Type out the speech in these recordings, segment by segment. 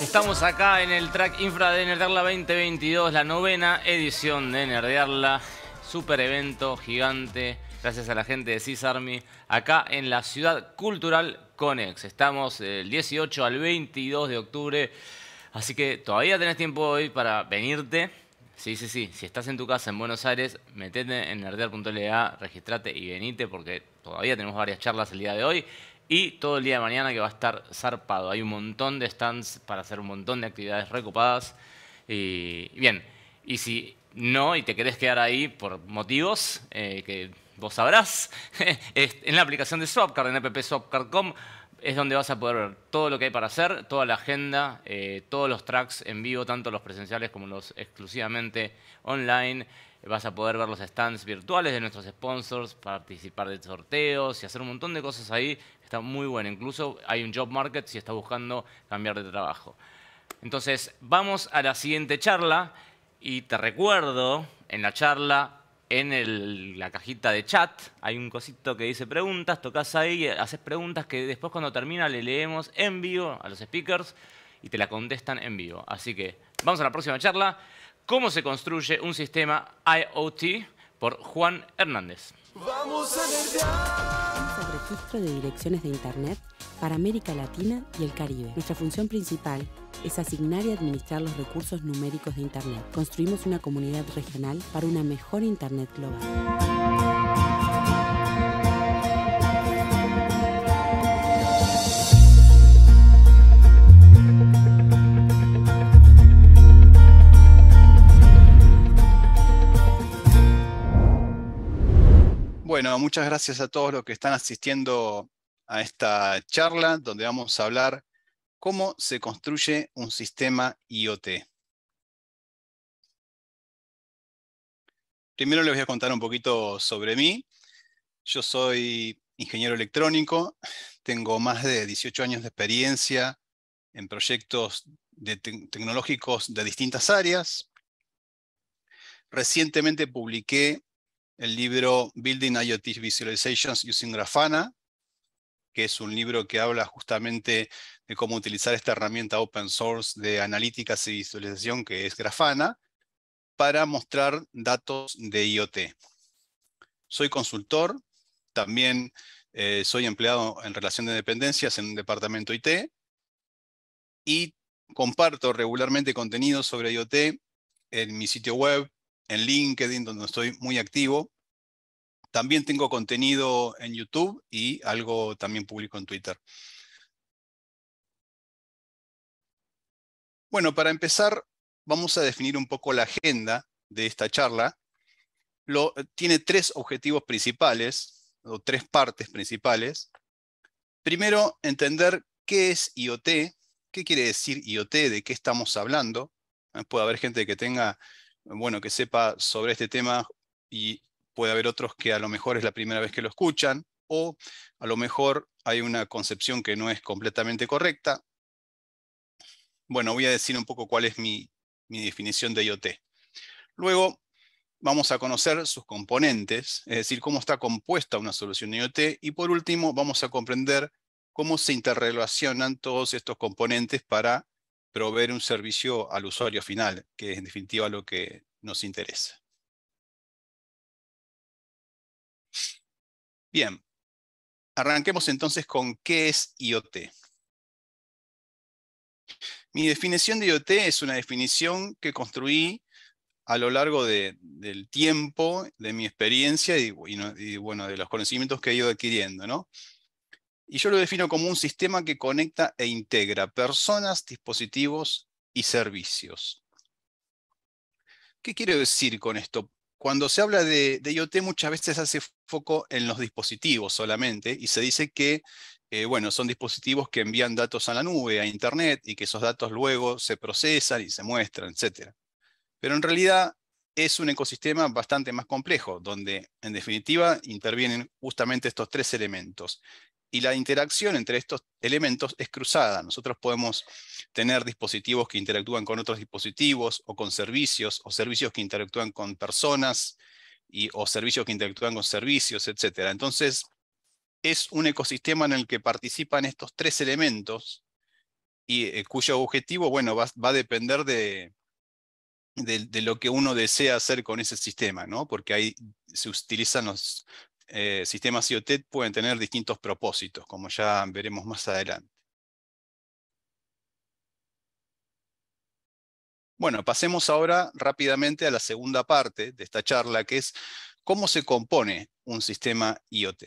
Estamos acá en el track Infra de Nerdearla 2022, la novena edición de Nerdearla. Super evento gigante, gracias a la gente de CISARMI, acá en la ciudad cultural Conex. Estamos el 18 al 22 de octubre, así que todavía tenés tiempo hoy para venirte. Sí, sí, sí. Si estás en tu casa en Buenos Aires, metete en nerdear.la, registrate y venite porque todavía tenemos varias charlas el día de hoy y todo el día de mañana que va a estar zarpado. Hay un montón de stands para hacer un montón de actividades recopadas. Y bien, y si no y te querés quedar ahí por motivos eh, que vos sabrás, en la aplicación de Swapcard, en appswapcard.com, es donde vas a poder ver todo lo que hay para hacer, toda la agenda, eh, todos los tracks en vivo, tanto los presenciales como los exclusivamente online. Vas a poder ver los stands virtuales de nuestros sponsors, participar de sorteos y hacer un montón de cosas ahí. Está muy bueno. Incluso hay un job market si estás buscando cambiar de trabajo. Entonces, vamos a la siguiente charla y te recuerdo, en la charla, en la cajita de chat, hay un cosito que dice preguntas, tocas ahí, haces preguntas que después cuando termina le leemos en vivo a los speakers y te la contestan en vivo. Así que vamos a la próxima charla cómo se construye un sistema IoT por Juan Hernández. Vamos a el registro de direcciones de Internet para América Latina y el Caribe. Nuestra función principal es asignar y administrar los recursos numéricos de Internet. Construimos una comunidad regional para una mejor Internet global. Bueno, muchas gracias a todos los que están asistiendo a esta charla donde vamos a hablar cómo se construye un sistema IoT. Primero les voy a contar un poquito sobre mí. Yo soy ingeniero electrónico, tengo más de 18 años de experiencia en proyectos tecnológicos de distintas áreas. Recientemente publiqué el libro Building IoT Visualizations Using Grafana, que es un libro que habla justamente de cómo utilizar esta herramienta open source de analíticas y visualización que es Grafana, para mostrar datos de IoT. Soy consultor, también eh, soy empleado en relación de dependencias en un departamento IT y comparto regularmente contenido sobre IoT en mi sitio web, en LinkedIn, donde estoy muy activo, también tengo contenido en YouTube y algo también público en Twitter. Bueno, para empezar, vamos a definir un poco la agenda de esta charla. Lo, eh, tiene tres objetivos principales, o tres partes principales. Primero, entender qué es IoT, qué quiere decir IoT, de qué estamos hablando. Eh, puede haber gente que tenga, bueno, que sepa sobre este tema y puede haber otros que a lo mejor es la primera vez que lo escuchan o a lo mejor hay una concepción que no es completamente correcta. Bueno, voy a decir un poco cuál es mi, definición de IoT. Luego vamos a conocer sus componentes, es decir, cómo está compuesta una solución de IoT. Y por último, vamos a comprender cómo se interrelacionan todos estos componentes para proveer un servicio al usuario final, que es en definitiva lo que nos interesa. Bien, arranquemos entonces con qué es IoT. Mi definición de IoT es una definición que construí a lo largo del tiempo, de mi experiencia y, bueno, de los conocimientos que he ido adquiriendo. Y yo lo defino como un sistema que conecta e integra personas, dispositivos y servicios. ¿Qué quiero decir con esto? Cuando se habla de, IoT muchas veces hace foco en los dispositivos solamente y se dice que eh, bueno, son dispositivos que envían datos a la nube, a Internet, y que esos datos luego se procesan y se muestran, etc. Pero en realidad es un ecosistema bastante más complejo, donde en definitiva intervienen justamente estos tres elementos y la interacción entre estos elementos es cruzada. Nosotros podemos tener dispositivos que interactúan con otros dispositivos o con servicios, o servicios que interactúan con personas, y, o servicios que interactúan con servicios, etc. Entonces, es un ecosistema en el que participan estos tres elementos y eh, cuyo objetivo, bueno, va, a depender de, de, de, lo que uno desea hacer con ese sistema, ¿no? Porque ahí se utilizan los, eh, sistemas IoT pueden tener distintos propósitos, como ya veremos más adelante. Bueno, pasemos ahora rápidamente a la segunda parte de esta charla, que es cómo se compone un sistema IoT.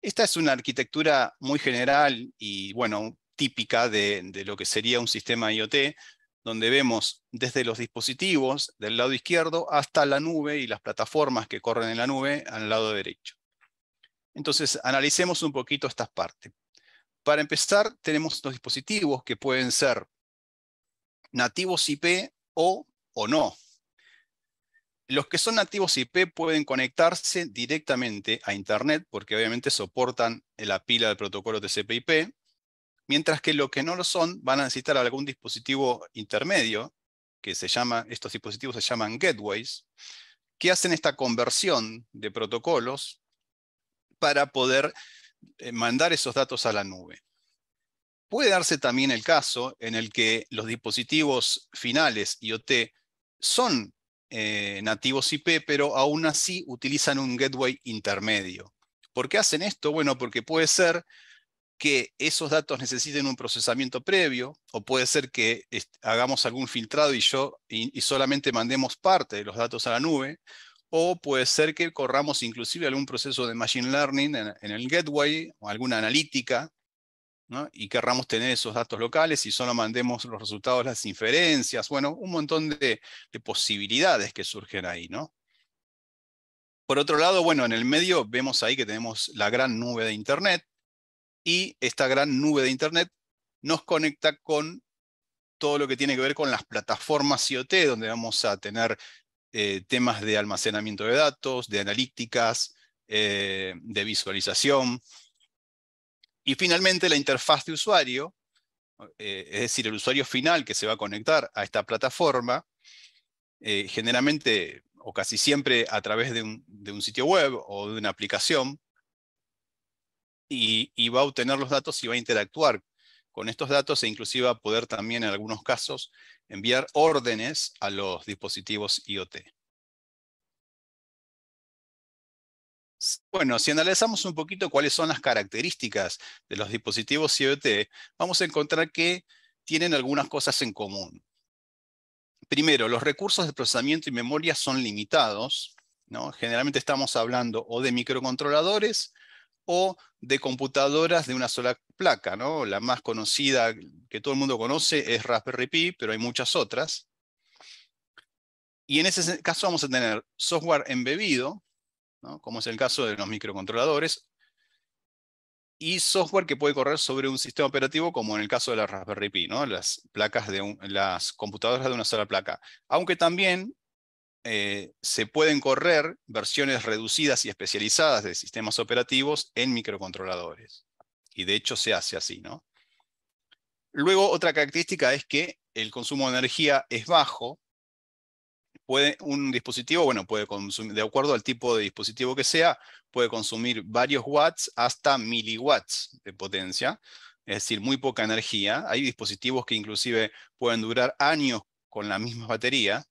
Esta es una arquitectura muy general y, bueno, típica de lo que sería un sistema IoT, donde vemos desde los dispositivos del lado izquierdo hasta la nube y las plataformas que corren en la nube al lado derecho. Entonces, analicemos un poquito estas partes. Para empezar, tenemos los dispositivos que pueden ser nativos IP o, o no. Los que son nativos IP pueden conectarse directamente a Internet porque obviamente soportan la pila del protocolo TCP/IP mientras que lo que no lo son van a necesitar algún dispositivo intermedio, que se llama, estos dispositivos se llaman gateways, que hacen esta conversión de protocolos para poder eh, mandar esos datos a la nube. Puede darse también el caso en el que los dispositivos finales IoT son eh, nativos IP, pero aún así utilizan un gateway intermedio. ¿Por qué hacen esto? Bueno, porque puede ser que esos datos necesiten un procesamiento previo, o puede ser que hagamos algún filtrado y, yo, y, solamente mandemos parte de los datos a la nube, o puede ser que corramos inclusive algún proceso de Machine Learning en, el Gateway, o alguna analítica, y querramos tener esos datos locales y solo mandemos los resultados, las inferencias, bueno, un montón de, de posibilidades que surgen ahí, ¿no? Por otro lado, bueno, en el medio vemos ahí que tenemos la gran nube de Internet, y esta gran nube de Internet nos conecta con todo lo que tiene que ver con las plataformas IoT, donde vamos a tener eh, temas de almacenamiento de datos, de analíticas, eh, de visualización. Y finalmente la interfaz de usuario, eh, es decir, el usuario final que se va a conectar a esta plataforma, generalmente o casi siempre a través de un sitio web o de una aplicación, y, va a obtener los datos y va a interactuar con estos datos e inclusive va a poder también en algunos casos enviar órdenes a los dispositivos IoT. Bueno, si analizamos un poquito cuáles son las características de los dispositivos IoT, vamos a encontrar que tienen algunas cosas en común. Primero, los recursos de procesamiento y memoria son limitados. ¿no? Generalmente estamos hablando o de microcontroladores o de computadoras de una sola placa. ¿no? La más conocida que todo el mundo conoce es Raspberry Pi, pero hay muchas otras. Y en ese caso vamos a tener software embebido, como es el caso de los microcontroladores, y software que puede correr sobre un sistema operativo, como en el caso de la Raspberry Pi, las, placas de las computadoras de una sola placa. Aunque también eh, se pueden correr versiones reducidas y especializadas de sistemas operativos en microcontroladores. Y de hecho se hace así, ¿no? Luego, otra característica es que el consumo de energía es bajo. Puede, un dispositivo, bueno, puede consumir, de acuerdo al tipo de dispositivo que sea, puede consumir varios watts hasta miliwatts de potencia, es decir, muy poca energía. Hay dispositivos que inclusive pueden durar años con la misma batería,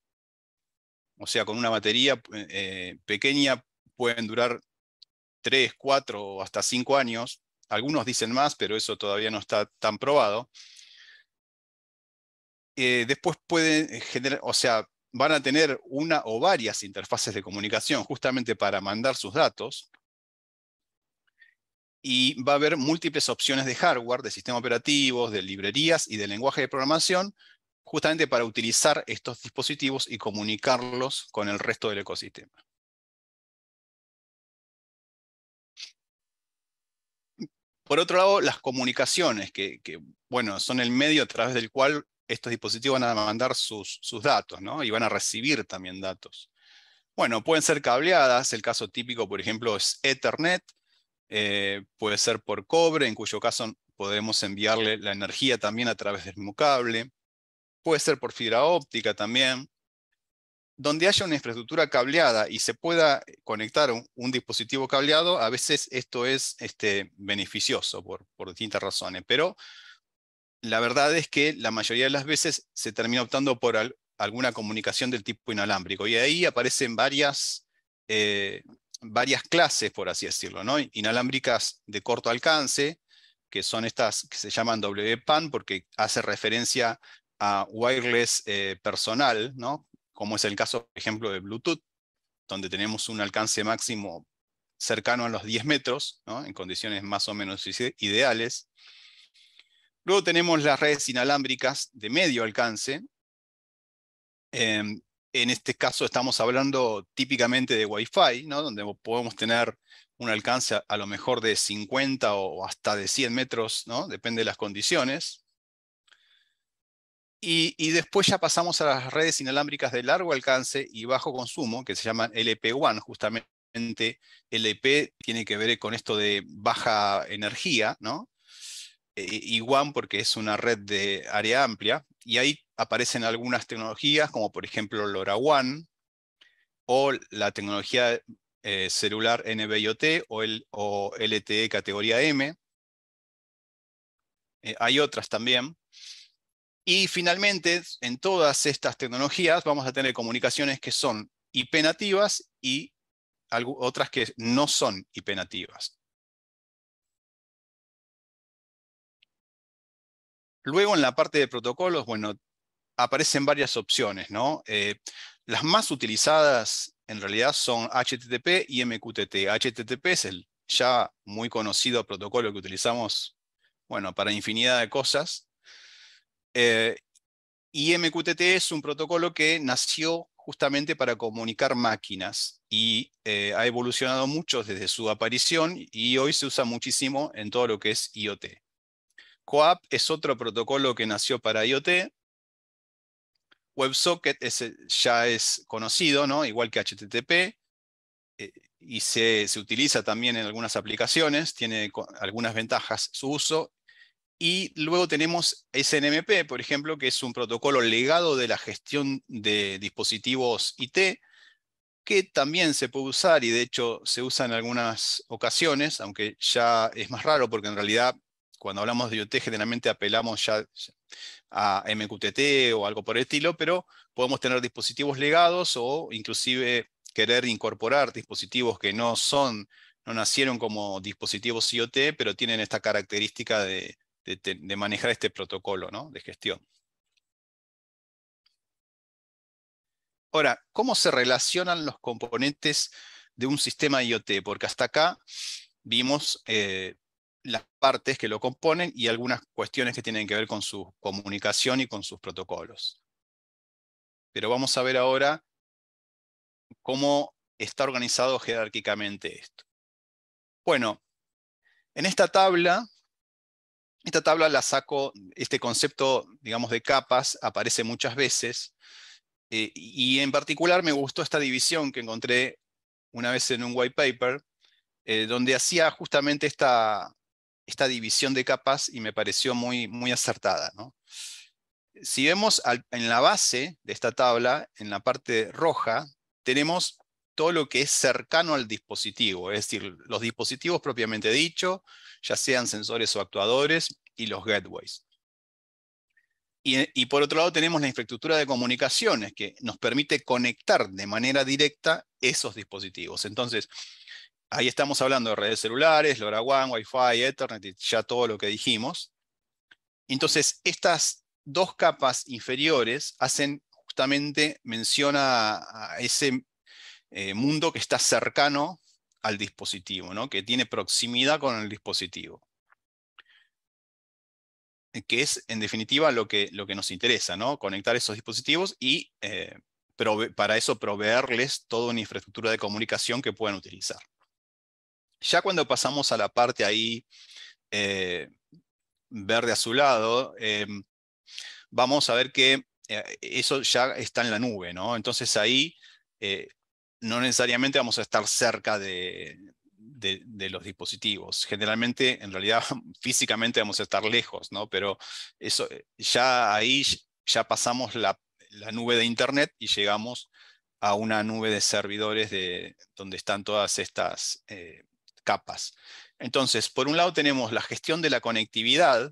o sea, con una batería eh, eh, pequeña pueden durar tres, cuatro o hasta cinco años. Algunos dicen más, pero eso todavía no está tan probado. Eh, después pueden generar, o sea, van a tener una o varias interfaces de comunicación justamente para mandar sus datos. Y va a haber múltiples opciones de hardware, de sistema operativos, de librerías y de lenguaje de programación justamente para utilizar estos dispositivos y comunicarlos con el resto del ecosistema. Por otro lado, las comunicaciones, que, bueno, son el medio a través del cual estos dispositivos van a mandar sus, datos, ¿no? Y van a recibir también datos. Bueno, pueden ser cableadas, el caso típico, por ejemplo, es Ethernet, eh, puede ser por cobre, en cuyo caso podemos enviarle la energía también a través del mismo cable puede ser por fibra óptica también, donde haya una infraestructura cableada y se pueda conectar un, dispositivo cableado, a veces esto es este, beneficioso por, por, distintas razones, pero la verdad es que la mayoría de las veces se termina optando por alguna comunicación del tipo inalámbrico y ahí aparecen varias, eh, varias clases, por así decirlo, inalámbricas de corto alcance, que son estas que se llaman WPAN porque hace referencia wireless eh, personal, ¿no? como es el caso, por ejemplo, de Bluetooth, donde tenemos un alcance máximo cercano a los 10 metros, en condiciones más o menos ideales. Luego tenemos las redes inalámbricas de medio alcance. Em, en este caso estamos hablando típicamente de Wi-Fi, ¿no? donde podemos tener un alcance a, lo mejor de 50 o hasta de 100 metros, ¿no? depende de las condiciones. Y, después ya pasamos a las redes inalámbricas de largo alcance y bajo consumo, que se llaman LP1, justamente LP tiene que ver con esto de baja energía, ¿no? Eh, y WAN porque es una red de área amplia, y ahí aparecen algunas tecnologías, como por ejemplo LoRaWAN, o la tecnología eh, celular NB-IoT o, LTE categoría M. Eh, hay otras también, y finalmente, en todas estas tecnologías vamos a tener comunicaciones que son IP nativas y otras que no son IP nativas. Luego en la parte de protocolos, bueno, aparecen varias opciones, ¿no? Eh, las más utilizadas en realidad son HTTP y MQTT. HTTP es el ya muy conocido protocolo que utilizamos, bueno, para infinidad de cosas. Eh, MQTT es un protocolo que nació justamente para comunicar máquinas y eh, ha evolucionado mucho desde su aparición y hoy se usa muchísimo en todo lo que es IoT. CoAP es otro protocolo que nació para IoT. WebSocket eh, ya es conocido, ¿no? igual que HTTP, eh, y se, se utiliza también en algunas aplicaciones, tiene algunas ventajas su uso y luego tenemos SNMP, por ejemplo, que es un protocolo legado de la gestión de dispositivos IT, que también se puede usar y de hecho se usa en algunas ocasiones, aunque ya es más raro porque en realidad cuando hablamos de IoT generalmente apelamos ya a MQTT o algo por el estilo, pero podemos tener dispositivos legados o inclusive querer incorporar dispositivos que no son, no nacieron como dispositivos IoT, pero tienen esta característica de, de, manejar este protocolo ¿no? de gestión. Ahora, ¿cómo se relacionan los componentes de un sistema IoT? Porque hasta acá vimos eh, las partes que lo componen y algunas cuestiones que tienen que ver con su comunicación y con sus protocolos. Pero vamos a ver ahora cómo está organizado jerárquicamente esto. Bueno, en esta tabla esta tabla la saco, este concepto, digamos, de capas aparece muchas veces eh, y en particular me gustó esta división que encontré una vez en un white paper, eh, donde hacía justamente esta, esta división de capas y me pareció muy, muy acertada. Si vemos en la base de esta tabla, en la parte roja, tenemos todo lo que es cercano al dispositivo, es decir, los dispositivos propiamente dicho, ya sean sensores o actuadores, y los gateways. Eh, y, por otro lado tenemos la infraestructura de comunicaciones que nos permite conectar de manera directa esos dispositivos. Entonces, ahí estamos hablando de redes celulares, LoRaWAN, Wi-Fi, Ethernet, y ya todo lo que dijimos. Entonces, estas dos capas inferiores hacen justamente mención a ese eh, mundo que está cercano al dispositivo, ¿no? que tiene proximidad con el dispositivo. Que es, en definitiva, lo que, lo que nos interesa, ¿no? conectar esos dispositivos y eh, para eso proveerles toda una infraestructura de comunicación que puedan utilizar. Ya cuando pasamos a la parte ahí eh, verde azulado, em, vamos a ver que eso ya está en la nube, ¿no? Entonces ahí no necesariamente vamos a estar cerca de, los dispositivos. Generalmente, en realidad, físicamente vamos a estar lejos, ¿no? Pero eso, eh, ya ahí ya pasamos la, nube de Internet y llegamos a una nube de servidores de, donde están todas estas eh, capas. Entonces, por un lado tenemos la gestión de la conectividad,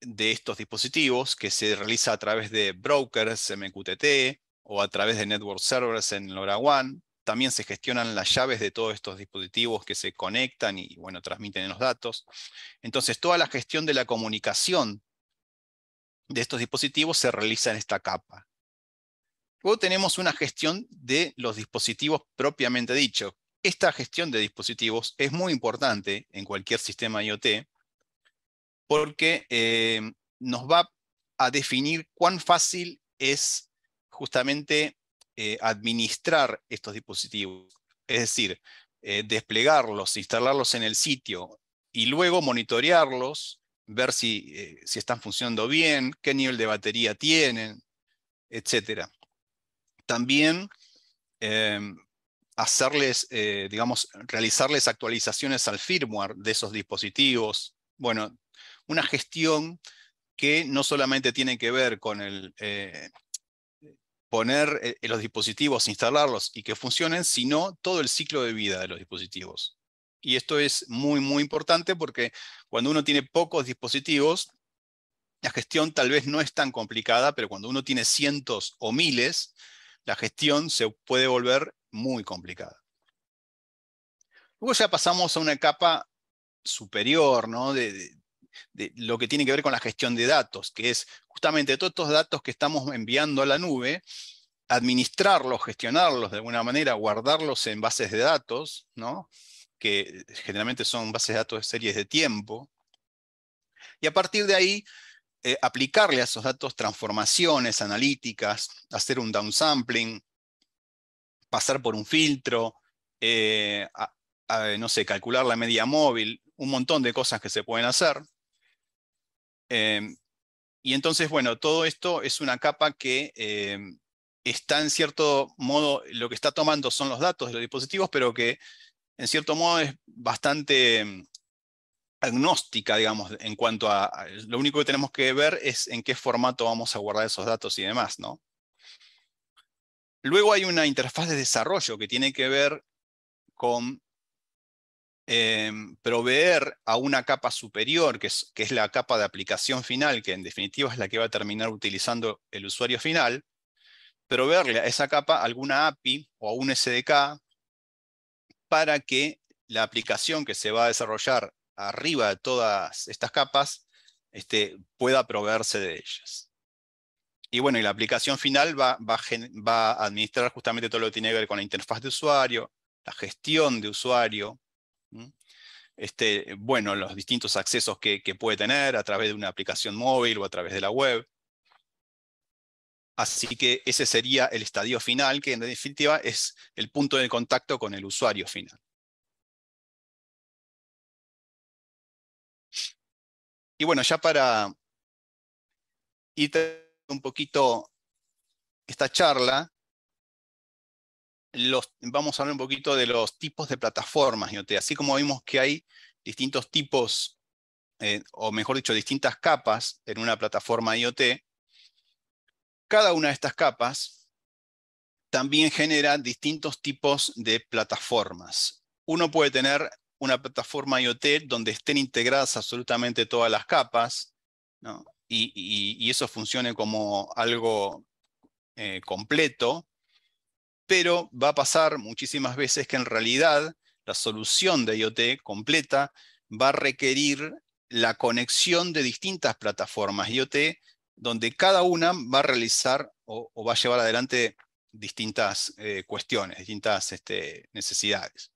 de estos dispositivos que se realiza a través de brokers, MQTT, o a través de network servers en LoRaWAN. También se gestionan las llaves de todos estos dispositivos que se conectan y bueno, transmiten los datos. Entonces, toda la gestión de la comunicación de estos dispositivos se realiza en esta capa. Luego tenemos una gestión de los dispositivos propiamente dicho. Esta gestión de dispositivos es muy importante en cualquier sistema IoT porque eh, nos va a definir cuán fácil es justamente eh, administrar estos dispositivos, es decir, eh, desplegarlos, instalarlos en el sitio y luego monitorearlos, ver si, eh, están funcionando bien, qué nivel de batería tienen, etc. También em, hacerles, digamos, realizarles actualizaciones al firmware de esos dispositivos. Bueno, una gestión que no solamente tiene que ver con el, poner eh, los dispositivos, instalarlos y que funcionen, sino todo el ciclo de vida de los dispositivos. Y esto es muy, muy importante porque cuando uno tiene pocos dispositivos, la gestión tal vez no es tan complicada, pero cuando uno tiene cientos o miles, la gestión se puede volver muy complicada. Luego ya pasamos a una capa superior, ¿no? de, lo que tiene que ver con la gestión de datos, que es justamente todos estos datos que estamos enviando a la nube, administrarlos, gestionarlos de alguna manera, guardarlos en bases de datos, que generalmente son bases de datos de series de tiempo, y a partir de ahí eh, aplicarle a esos datos transformaciones analíticas, hacer un downsampling, pasar por un filtro, eh, no sé, calcular la media móvil, un montón de cosas que se pueden hacer. Em, y entonces, bueno, todo esto es una capa que em, está en cierto modo, lo que está tomando son los datos de los dispositivos, pero que en cierto modo es bastante em, agnóstica, digamos, en cuanto a, a, lo único que tenemos que ver es en qué formato vamos a guardar esos datos y demás, ¿no? Luego hay una interfaz de desarrollo que tiene que ver con Em, proveer a una capa superior, que es, la capa de aplicación final, que en definitiva es la que va a terminar utilizando el usuario final, proveerle a esa capa alguna API o a un SDK para que la aplicación que se va a desarrollar arriba de todas estas capas este, pueda proveerse de ellas. Y bueno, y la aplicación final va, va a administrar justamente todo lo que tiene que ver con la interfaz de usuario, la gestión de usuario, este, bueno, los distintos accesos que, que puede tener a través de una aplicación móvil o a través de la web. Así que ese sería el estadio final, que en definitiva es el punto de contacto con el usuario final. Y bueno, ya para ir un poquito esta charla, vamos a hablar un poquito de los tipos de plataformas, IoT. Así como vimos que hay distintos tipos, eh, o mejor dicho, distintas capas en una plataforma IoT, cada una de estas capas también genera distintos tipos de plataformas. Uno puede tener una plataforma IoT donde estén integradas absolutamente todas las capas, y, eso funcione como algo eh, completo, pero va a pasar muchísimas veces que en realidad la solución de IoT completa va a requerir la conexión de distintas plataformas IoT, donde cada una va a realizar o, va a llevar adelante distintas eh, cuestiones, distintas este, necesidades.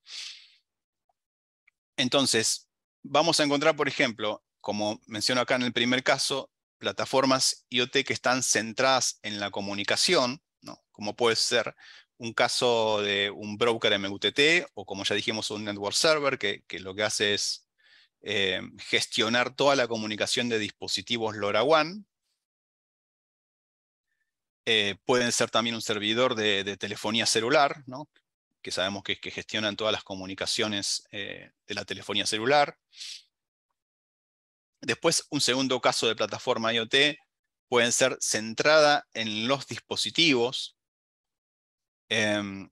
Entonces, vamos a encontrar, por ejemplo, como menciono acá en el primer caso, plataformas IoT que están centradas en la comunicación, ¿no? Como puede ser un caso de un broker MQTT o como ya dijimos un network server que, lo que hace es eh, gestionar toda la comunicación de dispositivos LoRaWAN. Eh, pueden ser también un servidor de, telefonía celular, ¿no? que sabemos que, que, gestionan todas las comunicaciones eh, de la telefonía celular. Después, un segundo caso de plataforma IoT pueden ser centrada en los dispositivos. Em,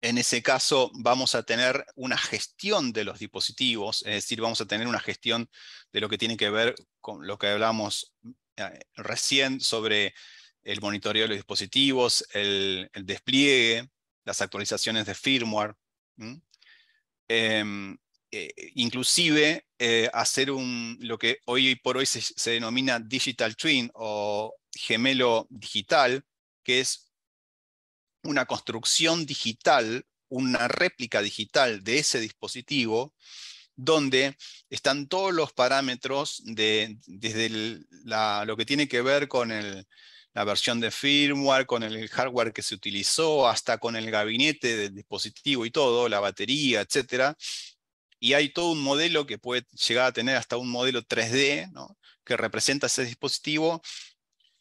en ese caso vamos a tener una gestión de los dispositivos, es decir, vamos a tener una gestión de lo que tiene que ver con lo que hablamos eh, recién sobre el monitoreo de los dispositivos, el, despliegue, las actualizaciones de firmware. Em, eh, inclusive eh, hacer un, lo que hoy por hoy se, denomina digital twin o gemelo digital, que es una construcción digital, una réplica digital de ese dispositivo, donde están todos los parámetros de, desde lo que tiene que ver con la versión de firmware, con el hardware que se utilizó, hasta con el gabinete del dispositivo y todo, la batería, etcétera, y hay todo un modelo que puede llegar a tener hasta un modelo 3D que representa ese dispositivo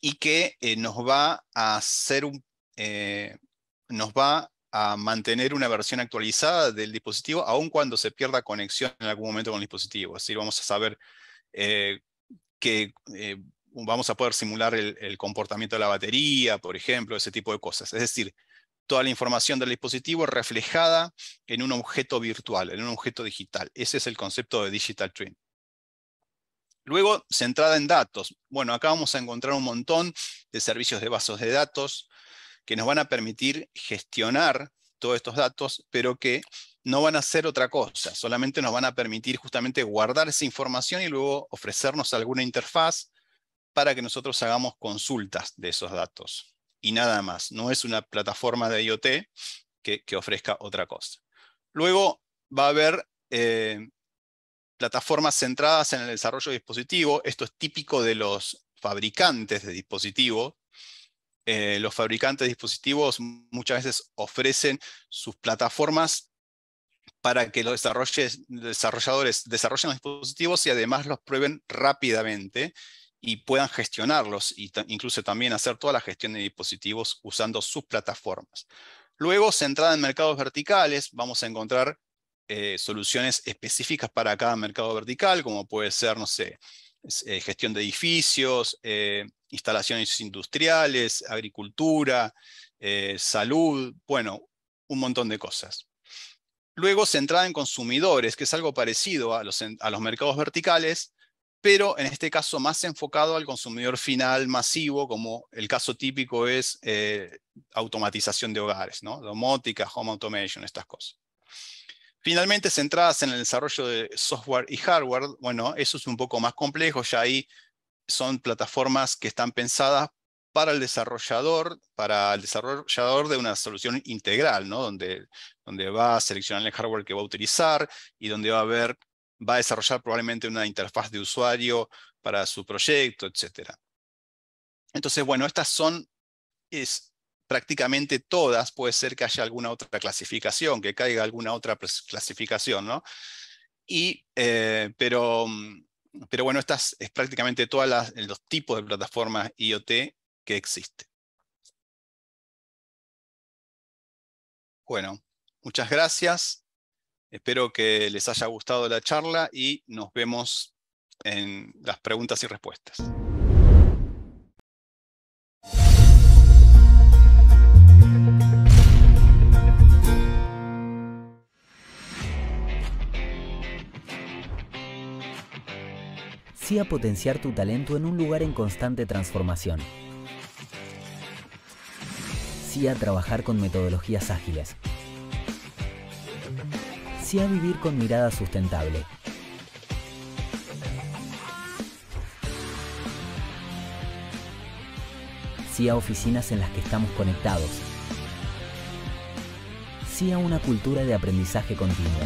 y que eh, nos va a hacer un, eh, nos va a mantener una versión actualizada del dispositivo, aun cuando se pierda conexión en algún momento con el dispositivo. Es vamos a saber eh, que vamos a poder simular el, el comportamiento de la batería, por ejemplo, ese tipo de cosas. Es decir, toda la información del dispositivo reflejada en un objeto virtual, en un objeto digital. Ese es el concepto de Digital Twin. Luego, centrada en datos. Bueno, acá vamos a encontrar un montón de servicios de bases de datos que nos van a permitir gestionar todos estos datos, pero que no van a hacer otra cosa, solamente nos van a permitir justamente guardar esa información y luego ofrecernos alguna interfaz para que nosotros hagamos consultas de esos datos y nada más. No es una plataforma de IoT que, ofrezca otra cosa. Luego va a haber eh, plataformas centradas en el desarrollo de dispositivos. Esto es típico de los fabricantes de dispositivos. Eh, los fabricantes de dispositivos muchas veces ofrecen sus plataformas para que los desarrolladores desarrollen los dispositivos y además los prueben rápidamente y puedan gestionarlos e incluso también hacer toda la gestión de dispositivos usando sus plataformas. Luego, centrada en mercados verticales, vamos a encontrar eh, soluciones específicas para cada mercado vertical, como puede ser, no sé, eh, gestión de edificios, eh, instalaciones industriales, agricultura, salud, bueno, un montón de cosas. Luego, centrada en consumidores, que es algo parecido a a los mercados verticales, pero en este caso más enfocado al consumidor final masivo, como el caso típico es eh, automatización de hogares, ¿no? domótica, home automation, estas cosas. Finalmente, centradas en el desarrollo de software y hardware, bueno, eso es un poco más complejo, ya ahí son plataformas que están pensadas para el desarrollador, para el desarrollador de una solución integral, ¿no? donde, donde va a seleccionar el hardware que va a utilizar y donde va a ver va a desarrollar probablemente una interfaz de usuario para su proyecto, etc. Entonces, bueno, estas son prácticamente todas, puede ser que haya alguna otra clasificación, que caiga alguna otra clasificación, ¿no? Y, eh, mm, pero, bueno, estas es prácticamente todos los tipos de plataformas IoT que existen. Bueno, muchas gracias. Espero que les haya gustado la charla y nos vemos en las preguntas y respuestas. Sí a potenciar tu talento en un lugar en constante transformación. Sí a trabajar con metodologías ágiles a vivir con mirada sustentable. Sí a oficinas en las que estamos conectados. Sí a una cultura de aprendizaje continuo.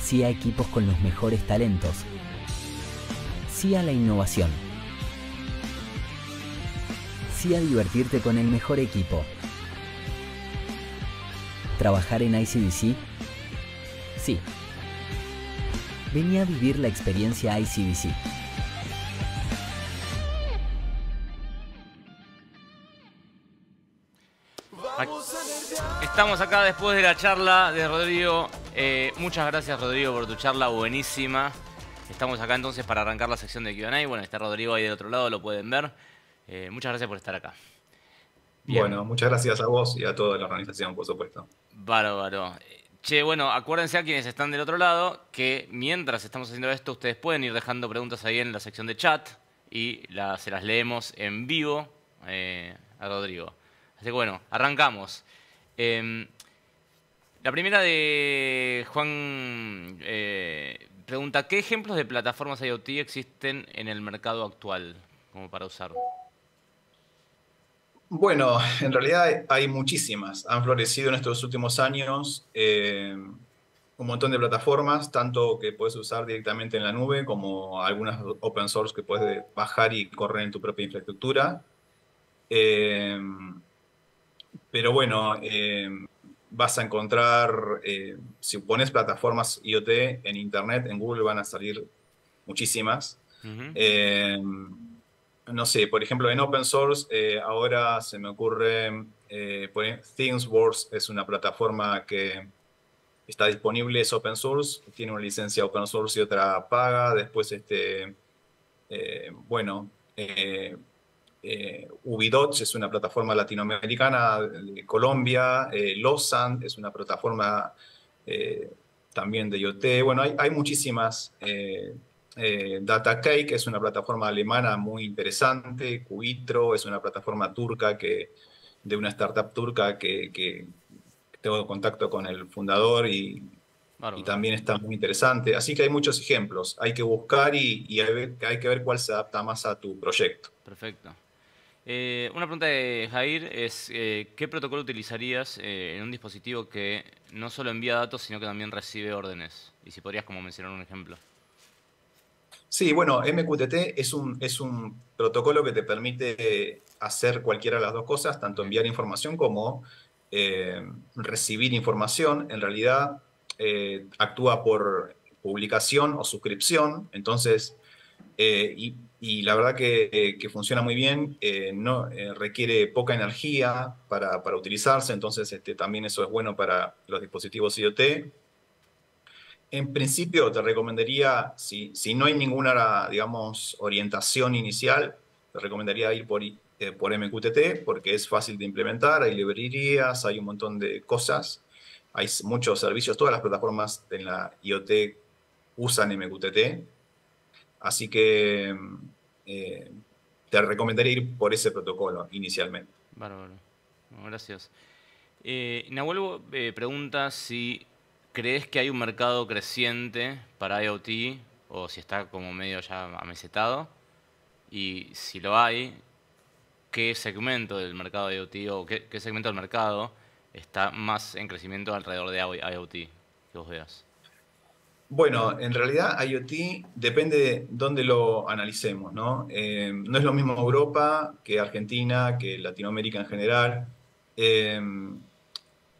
Sí a equipos con los mejores talentos. Sí a la innovación. Sí a divertirte con el mejor equipo trabajar en ICBC? Sí. Venía a vivir la experiencia ICBC. Estamos acá después de la charla de Rodrigo. Eh, muchas gracias Rodrigo por tu charla buenísima. Estamos acá entonces para arrancar la sección de QA. Bueno, está Rodrigo ahí del otro lado, lo pueden ver. Eh, muchas gracias por estar acá. Bueno, muchas gracias a vos y a toda la organización, por supuesto. Bárbaro. Che, bueno, acuérdense a quienes están del otro lado que mientras estamos haciendo esto, ustedes pueden ir dejando preguntas ahí en la sección de chat y se las leemos en vivo eh, a Rodrigo. Así que bueno, arrancamos. Em, la primera de Juan eh, pregunta, ¿qué ejemplos de plataformas IoT existen en el mercado actual como para usar? Bueno, en realidad hay, muchísimas. Han florecido en estos últimos años eh, un montón de plataformas, tanto que puedes usar directamente en la nube como algunas open source que puedes bajar y correr en tu propia infraestructura. Eh, pero bueno, eh, vas a encontrar, si pones plataformas IoT en Internet, en Google van a salir muchísimas no sé, por ejemplo, en open source eh, ahora se me ocurre, Things eh, ThingsWorks es una plataforma que está disponible, es open source, tiene una licencia open source y otra paga, después, este, eh, bueno, Ubidots es una plataforma latinoamericana, de Colombia, Lozan es una plataforma también de IoT, bueno, hay, hay muchísimas eh, DataCake es una plataforma alemana muy interesante, Cubitro es una plataforma turca que, de una startup turca que, tengo contacto con el fundador y, también está muy interesante. Así que hay muchos ejemplos, hay que buscar y, hay, que ver cuál se adapta más a tu proyecto. Perfecto. Eh, una pregunta de Jair es, eh, ¿qué protocolo utilizarías eh, en un dispositivo que no solo envía datos, sino que también recibe órdenes? Y si podrías como mencionar un ejemplo. Sí, bueno, MQTT es un, protocolo que te permite hacer cualquiera de las dos cosas, tanto enviar información como eh, recibir información. En realidad, eh, actúa por publicación o suscripción, entonces, eh, y, la verdad que, funciona muy bien, no, requiere poca energía para, utilizarse, entonces este, también eso es bueno para los dispositivos IoT en principio te recomendaría, si, no hay ninguna, digamos, orientación inicial, te recomendaría ir por, eh, por MQTT porque es fácil de implementar, hay librerías, hay un montón de cosas, hay muchos servicios, todas las plataformas en la IoT usan MQTT, así que eh, te recomendaría ir por ese protocolo inicialmente. Bárbaro, gracias. Eh, Nahuel eh, pregunta si ¿Crees que hay un mercado creciente para IoT o si está como medio ya amesetado? Y si lo hay, ¿qué segmento del mercado de IoT o qué, segmento del mercado está más en crecimiento alrededor de IoT que vos veas? Bueno, en realidad IoT depende de dónde lo analicemos, ¿no? Eh, no es lo mismo Europa que Argentina, que Latinoamérica en general. Eh,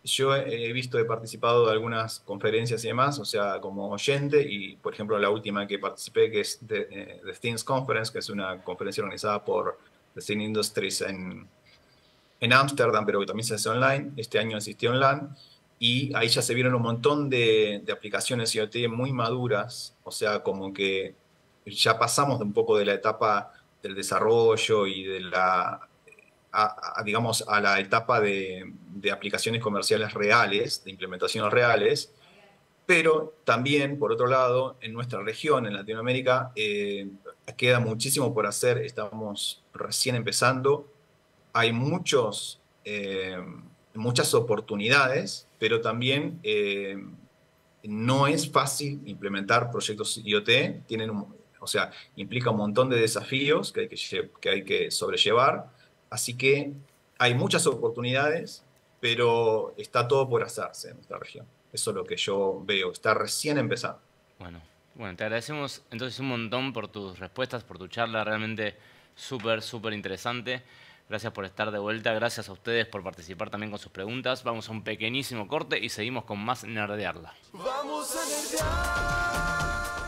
yo he visto, he participado de algunas conferencias y demás, o sea, como oyente, y por ejemplo la última que participé, que es The, eh, Things Conference, que es una conferencia organizada por The Steam Industries en Ámsterdam, pero que también se hace online, este año asistí online, y ahí ya se vieron un montón de, aplicaciones IoT muy maduras, o sea, como que ya pasamos un poco de la etapa del desarrollo y de la a, digamos, a la etapa de, aplicaciones comerciales reales, de implementaciones reales, pero también, por otro lado, en nuestra región, en Latinoamérica, eh, queda muchísimo por hacer, estamos recién empezando, hay muchos, eh, muchas oportunidades, pero también eh, no es fácil implementar proyectos IoT, tienen, o sea, implica un montón de desafíos que hay que, que, hay que sobrellevar, Así que hay muchas oportunidades, pero está todo por hacerse en esta región. Eso es lo que yo veo, está recién empezado. Bueno, bueno, te agradecemos entonces un montón por tus respuestas, por tu charla, realmente súper, súper interesante. Gracias por estar de vuelta, gracias a ustedes por participar también con sus preguntas. Vamos a un pequeñísimo corte y seguimos con más Nerdearla. Vamos a